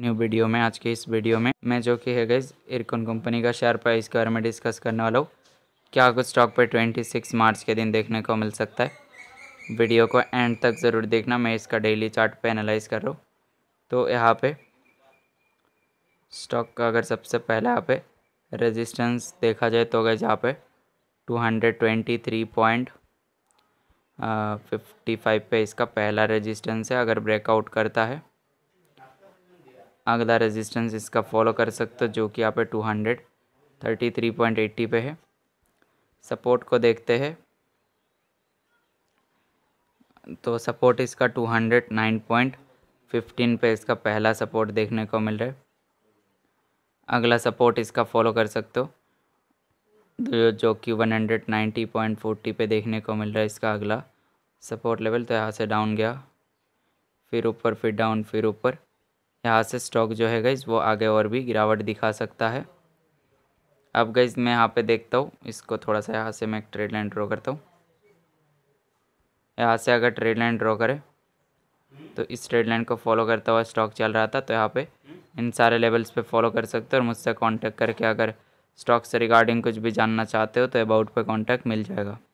new video में आज के इस वीडियो में मैं जो कि है गई इरकन कंपनी का शेयर प्राइस के बारे में डिस्कस करने वाला हूँ क्या कुछ स्टॉक पर 26 मार्च के दिन देखने को मिल सकता है वीडियो को एंड तक ज़रूर देखना मैं इसका डेली चार्ट पे एनालाइज कर रहा हूँ तो यहाँ पे स्टॉक का अगर सबसे पहले यहाँ पे रेजिस्टेंस देखा जाए तो गैस यहाँ पे फाइव पे इसका पहला रजिस्टेंस है अगर ब्रेकआउट करता है अगला रेजिस्टेंस इसका फॉलो कर सकते हो जो कि यहाँ पे two hundred thirty three point eighty पे है सपोर्ट को देखते हैं तो सपोर्ट इसका two hundred nine point fifteen पे इसका पहला सपोर्ट देखने को मिल रहा है अगला सपोर्ट इसका फॉलो कर सकते हो जो कि one hundred ninety point forty पे देखने को मिल रहा है इसका अगला सपोर्ट लेवल तो यहाँ से डाउन गया फिर ऊपर फिर डाउन फिर ऊपर यहाँ से स्टॉक जो है गईज़ वो आगे और भी गिरावट दिखा सकता है अब गईज़ मैं यहाँ पे देखता हूँ इसको थोड़ा सा यहाँ से मैं एक ट्रेड लाइन ड्रॉ करता हूँ यहाँ से अगर ट्रेड लाइन ड्रॉ करें तो इस ट्रेड लाइन को फॉलो करता हुआ स्टॉक चल रहा था तो यहाँ पे इन सारे लेवल्स पे फॉलो कर सकते हो और मुझसे कॉन्टैक्ट करके अगर स्टॉक से रिगार्डिंग कुछ भी जानना चाहते हो तो अबाउट पर कॉन्टैक्ट मिल जाएगा